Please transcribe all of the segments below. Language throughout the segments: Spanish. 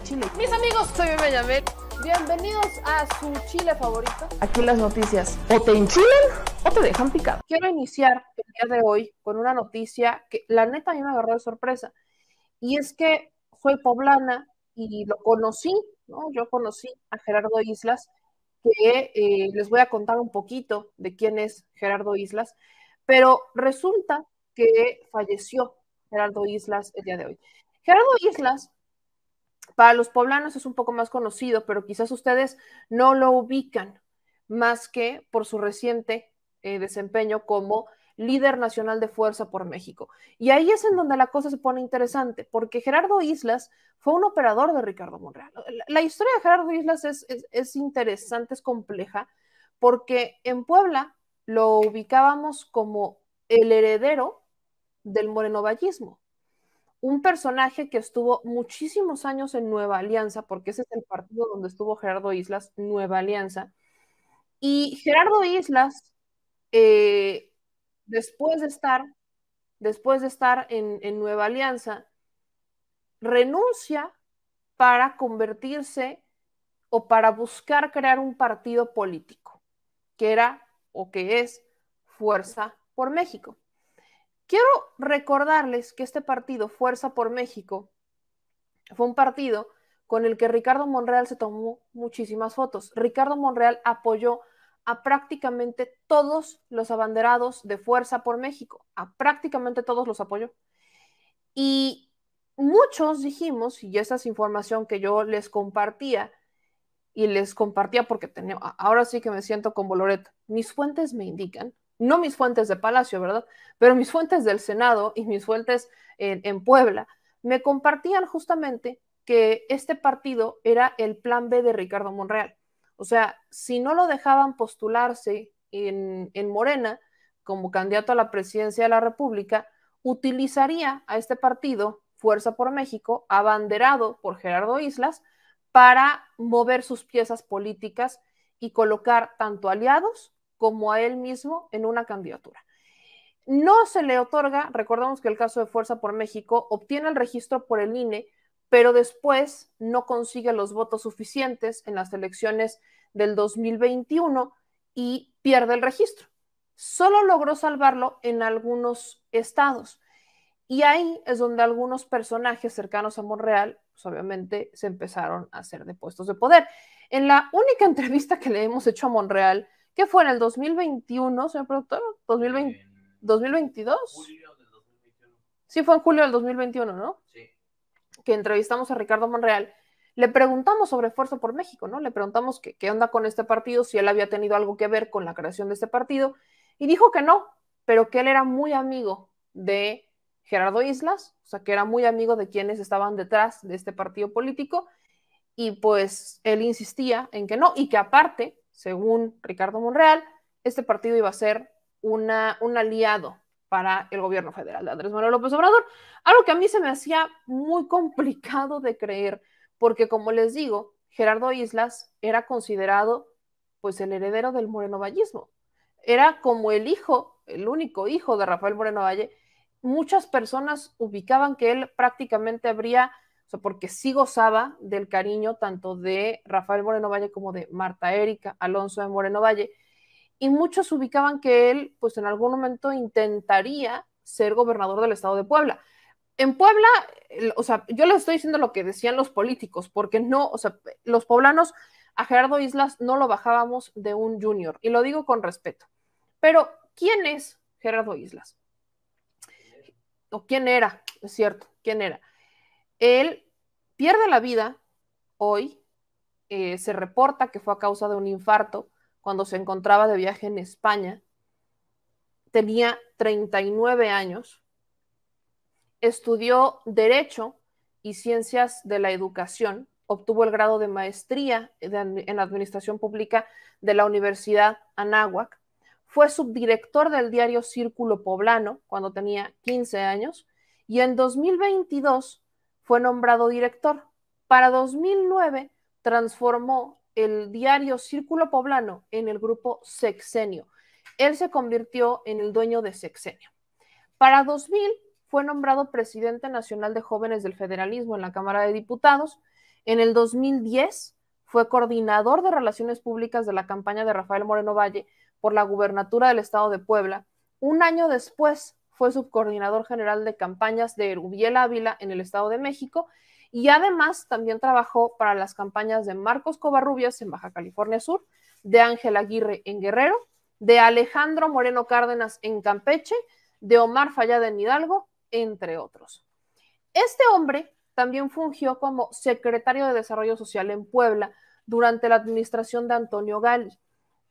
chile. Mis amigos, soy Benjamín. Bienvenidos a su chile favorito. Aquí las noticias. O te enchilan o te dejan picado. Quiero iniciar el día de hoy con una noticia que la neta a mí me agarró de sorpresa. Y es que soy poblana y lo conocí, ¿no? Yo conocí a Gerardo Islas, que eh, les voy a contar un poquito de quién es Gerardo Islas, pero resulta que falleció Gerardo Islas el día de hoy. Gerardo Islas para los poblanos es un poco más conocido, pero quizás ustedes no lo ubican más que por su reciente eh, desempeño como líder nacional de Fuerza por México. Y ahí es en donde la cosa se pone interesante, porque Gerardo Islas fue un operador de Ricardo Monreal. La, historia de Gerardo Islas es, es, interesante, es compleja, porque en Puebla lo ubicábamos como el heredero del morenovallismo un personaje que estuvo muchísimos años en Nueva Alianza, porque ese es el partido donde estuvo Gerardo Islas, Nueva Alianza. Y Gerardo Islas, eh, después de estar, después de estar en Nueva Alianza, renuncia para convertirse o para buscar crear un partido político, que era o que es Fuerza por México. Quiero recordarles que este partido, Fuerza por México, fue un partido con el que Ricardo Monreal se tomó muchísimas fotos. Ricardo Monreal apoyó a prácticamente todos los abanderados de Fuerza por México, a prácticamente todos los apoyó. Y muchos dijimos, y esa es información que yo les compartía, y les compartía porque tenía, ahora sí que me siento con Boloreta, mis fuentes me indican no mis fuentes de Palacio, ¿verdad? Pero mis fuentes del Senado y mis fuentes en, en Puebla, me compartían justamente que este partido era el plan B de Ricardo Monreal. O sea, si no lo dejaban postularse en, en Morena como candidato a la presidencia de la República, utilizaría a este partido, Fuerza por México, abanderado por Gerardo Islas, para mover sus piezas políticas y colocar tanto aliados como a él mismo en una candidatura. No se le otorga, recordamos que el caso de Fuerza por México obtiene el registro por el INE, pero después no consigue los votos suficientes en las elecciones del 2021 y pierde el registro. Solo logró salvarlo en algunos estados. Y ahí es donde algunos personajes cercanos a Monreal, pues obviamente, se empezaron a hacer de puestos de poder. En la única entrevista que le hemos hecho a Monreal, ¿Qué fue en el 2021, señor productor? ¿2022? Sí, fue en julio del 2021, ¿no? Sí. Que entrevistamos a Ricardo Monreal. Le preguntamos sobre Fuerza por México, ¿no? Le preguntamos qué, qué onda con este partido, si él había tenido algo que ver con la creación de este partido, y dijo que no, pero que él era muy amigo de Gerardo Islas, o sea, que era muy amigo de quienes estaban detrás de este partido político, y pues él insistía en que no, y que aparte según Ricardo Monreal, este partido iba a ser una, un aliado para el gobierno federal de Andrés Manuel López Obrador, algo que a mí se me hacía muy complicado de creer, porque como les digo, Gerardo Islas era considerado pues el heredero del morenovallismo, era como el hijo, el único hijo de Rafael Moreno Valle, muchas personas ubicaban que él prácticamente habría porque sí gozaba del cariño tanto de Rafael Moreno Valle como de Marta Erika Alonso de Moreno Valle. Y muchos ubicaban que él, pues en algún momento intentaría ser gobernador del estado de Puebla. En Puebla, o sea, yo les estoy diciendo lo que decían los políticos, porque no, o sea, los poblanos a Gerardo Islas no lo bajábamos de un junior, y lo digo con respeto. Pero, ¿quién es Gerardo Islas? ¿O quién era? Es cierto, ¿quién era? Él pierde la vida hoy. Eh, se reporta que fue a causa de un infarto cuando se encontraba de viaje en España. Tenía 39 años. Estudió Derecho y Ciencias de la Educación. Obtuvo el grado de maestría en Administración Pública de la Universidad Anáhuac. Fue subdirector del diario Círculo Poblano cuando tenía 15 años. Y en 2022 fue nombrado director. Para 2009 transformó el diario Círculo Poblano en el grupo Sexenio. Él se convirtió en el dueño de Sexenio. Para 2000 fue nombrado presidente nacional de jóvenes del federalismo en la Cámara de Diputados. En el 2010 fue coordinador de relaciones públicas de la campaña de Rafael Moreno Valle por la gubernatura del estado de Puebla. Un año después fue subcoordinador general de campañas de Rubiel Ávila en el Estado de México y además también trabajó para las campañas de Marcos Covarrubias en Baja California Sur, de Ángel Aguirre en Guerrero, de Alejandro Moreno Cárdenas en Campeche, de Omar Fallada en Hidalgo, entre otros. Este hombre también fungió como secretario de Desarrollo Social en Puebla durante la administración de Antonio Gali,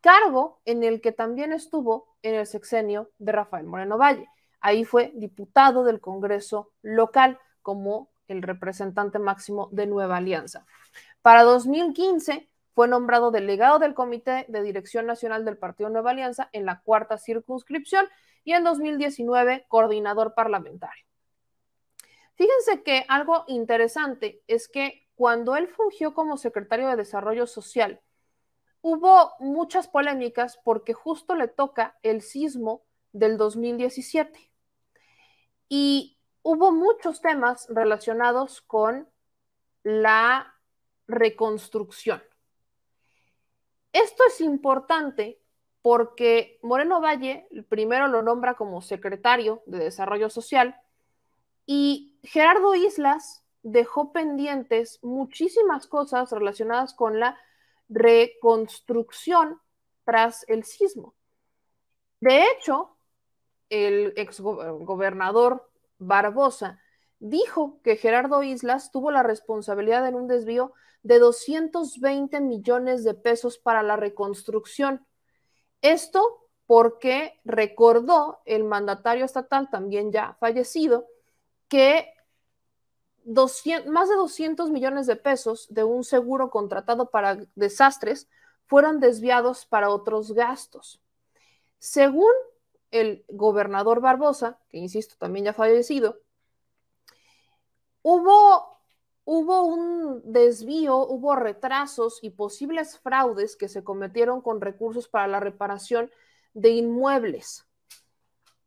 cargo en el que también estuvo en el sexenio de Rafael Moreno Valle. Ahí fue diputado del Congreso local como el representante máximo de Nueva Alianza. Para 2015 fue nombrado delegado del Comité de Dirección Nacional del Partido Nueva Alianza en la cuarta circunscripción y en 2019 coordinador parlamentario. Fíjense que algo interesante es que cuando él fungió como secretario de Desarrollo Social, hubo muchas polémicas porque justo le toca el sismo del 2017. Y hubo muchos temas relacionados con la reconstrucción. Esto es importante porque Moreno Valle primero lo nombra como secretario de Desarrollo Social y Gerardo Islas dejó pendientes muchísimas cosas relacionadas con la reconstrucción tras el sismo. De hecho, el exgobernador Barbosa dijo que Gerardo Islas tuvo la responsabilidad en un desvío de 220 millones de pesos para la reconstrucción. Esto porque recordó el mandatario estatal, también ya fallecido, que más de 200 millones de pesos de un seguro contratado para desastres fueron desviados para otros gastos. Según el gobernador Barbosa, que insisto, también ya fallecido, hubo, hubo un desvío, hubo retrasos y posibles fraudes que se cometieron con recursos para la reparación de inmuebles.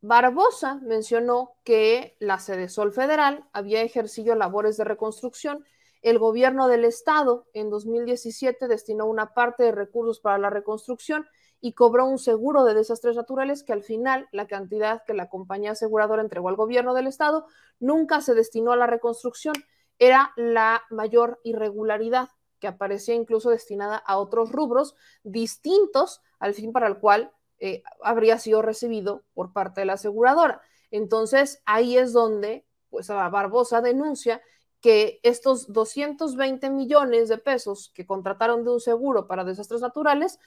Barbosa mencionó que la sede Sol Federal había ejercido labores de reconstrucción. El gobierno del estado en 2017 destinó una parte de recursos para la reconstrucción y cobró un seguro de desastres naturales que al final la cantidad que la compañía aseguradora entregó al gobierno del estado nunca se destinó a la reconstrucción. Era la mayor irregularidad que aparecía incluso destinada a otros rubros distintos al fin para el cual eh, habría sido recibido por parte de la aseguradora. Entonces ahí es donde pues Barbosa denuncia que estos 220 millones de pesos que contrataron de un seguro para desastres naturales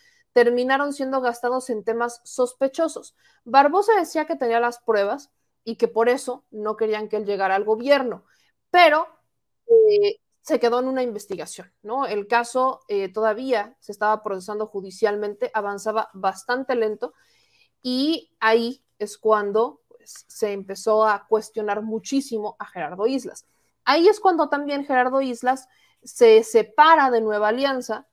terminaron siendo gastados en temas sospechosos. Barbosa decía que tenía las pruebas y que por eso no querían que él llegara al gobierno, pero eh, se quedó en una investigación, ¿no? El caso eh, todavía se estaba procesando judicialmente, avanzaba bastante lento y ahí es cuando pues, se empezó a cuestionar muchísimo a Gerardo Islas. Ahí es cuando también Gerardo Islas se separa de Nueva Alianza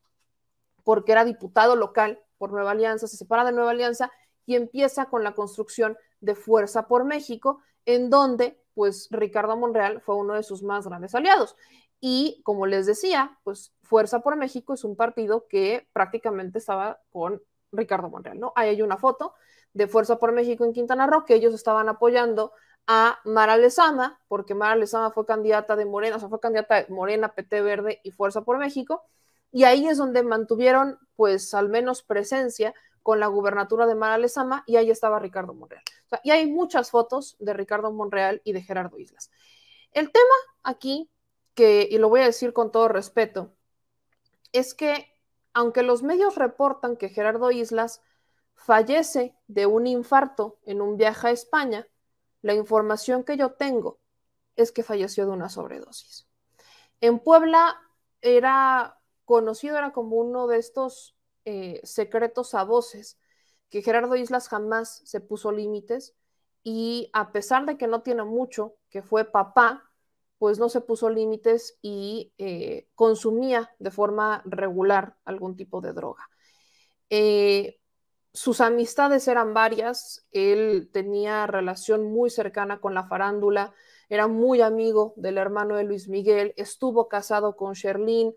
porque era diputado local por Nueva Alianza, se separa de Nueva Alianza y empieza con la construcción de Fuerza por México, en donde pues Ricardo Monreal fue uno de sus más grandes aliados. Y como les decía, pues Fuerza por México es un partido que prácticamente estaba con Ricardo Monreal, ¿no? Ahí hay una foto de Fuerza por México en Quintana Roo, que ellos estaban apoyando a Mara Lezama, porque Mara Lezama fue candidata de Morena, o sea, fue candidata de Morena, PT Verde y Fuerza por México, y ahí es donde mantuvieron pues al menos presencia con la gubernatura de Mara Lezama y ahí estaba Ricardo Monreal. y hay muchas fotos de Ricardo Monreal y de Gerardo Islas. El tema aquí, que, y lo voy a decir con todo respeto, es que aunque los medios reportan que Gerardo Islas fallece de un infarto en un viaje a España, la información que yo tengo es que falleció de una sobredosis. En Puebla era conocido era como uno de estos eh, secretos a voces, que Gerardo Islas jamás se puso límites y a pesar de que no tiene mucho, que fue papá, pues no se puso límites y eh, consumía de forma regular algún tipo de droga. Eh, sus amistades eran varias, él tenía relación muy cercana con la farándula, era muy amigo del hermano de Luis Miguel, estuvo casado con Sherlyn,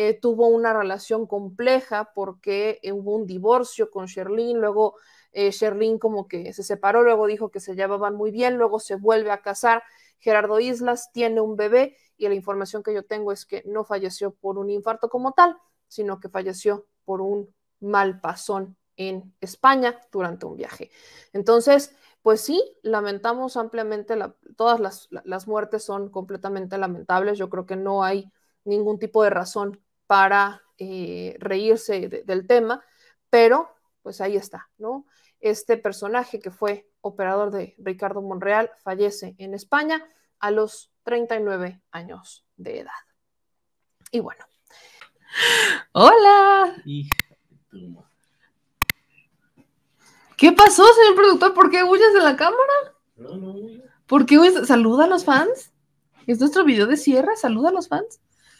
eh, tuvo una relación compleja porque eh, hubo un divorcio con Sherlyn, luego eh, Sherlyn como que se separó, luego dijo que se llevaban muy bien, luego se vuelve a casar. Gerardo Islas tiene un bebé y la información que yo tengo es que no falleció por un infarto como tal, sino que falleció por un mal pasón en España durante un viaje. Entonces, pues sí, lamentamos ampliamente, todas las, las, muertes son completamente lamentables, yo creo que no hay ningún tipo de razón para eh, reírse del tema, pero pues ahí está, ¿no? Este personaje que fue operador de Ricardo Monreal fallece en España a los 39 años de edad. Y bueno. Hola. ¿Qué pasó, señor productor? ¿Por qué huyes de la cámara? No, no. ¿Por qué huyes? ¿Saluda a los fans? ¿Es nuestro video de cierre? ¿Saluda a los fans?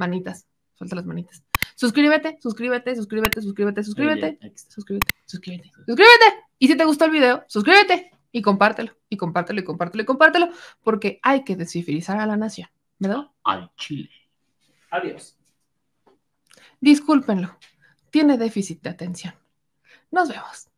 manitas, suelta las manitas. Suscríbete, suscríbete, suscríbete, suscríbete, suscríbete, suscríbete, suscríbete, suscríbete. Y si te gustó el video, suscríbete y compártelo, y compártelo, y compártelo, y compártelo, porque hay que descifrizar a la nación, ¿verdad? Al Chile. Adiós. Discúlpenlo, tiene déficit de atención. Nos vemos.